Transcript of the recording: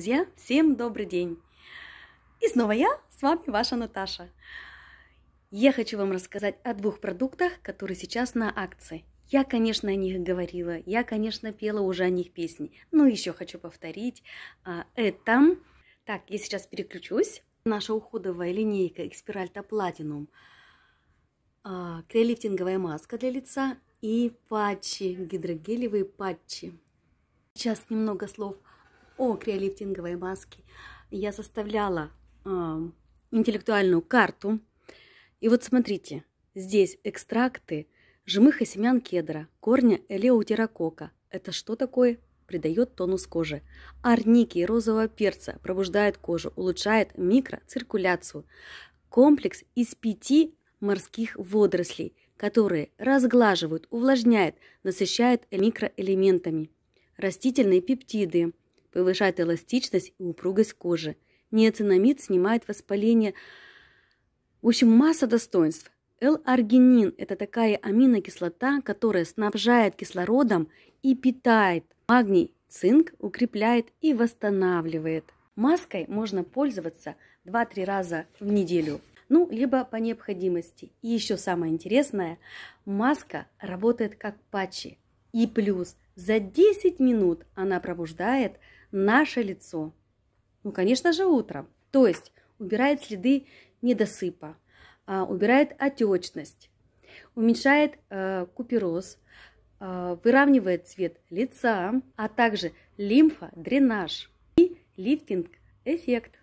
Друзья, всем добрый день! И снова я, с вами ваша Наташа. Я хочу вам рассказать о двух продуктах, которые сейчас на акции. Я, конечно, о них говорила, я, конечно, пела уже о них песни, но еще хочу повторить. А, это... Так, я сейчас переключусь. Наша уходовая линейка Экспиральта Платинум. А, Креолифтинговая маска для лица и патчи, гидрогелевые патчи. Сейчас немного слов о криолифтинговой маске. Я составляла э, интеллектуальную карту. И вот смотрите, здесь экстракты жмыха семян кедра, корня элеутерокока. Это что такое? Придает тонус кожи. Арники и розового перца пробуждает кожу, улучшает микроциркуляцию. Комплекс из пяти морских водорослей, которые разглаживают, увлажняют, насыщают микроэлементами. Растительные пептиды – повышает эластичность и упругость кожи. Неоцинамид снимает воспаление. В общем, масса достоинств. Л-аргинин – это такая аминокислота, которая снабжает кислородом и питает. Магний, цинк укрепляет и восстанавливает. Маской можно пользоваться 2-3 раза в неделю ну, либо по необходимости. И еще самое интересное, маска работает как патчи. И плюс за 10 минут она пробуждает наше лицо. Ну, конечно же, утром. То есть убирает следы недосыпа, а, убирает отечность, уменьшает э, купероз, а, выравнивает цвет лица, а также лимфа, дренаж и лифтинг эффект.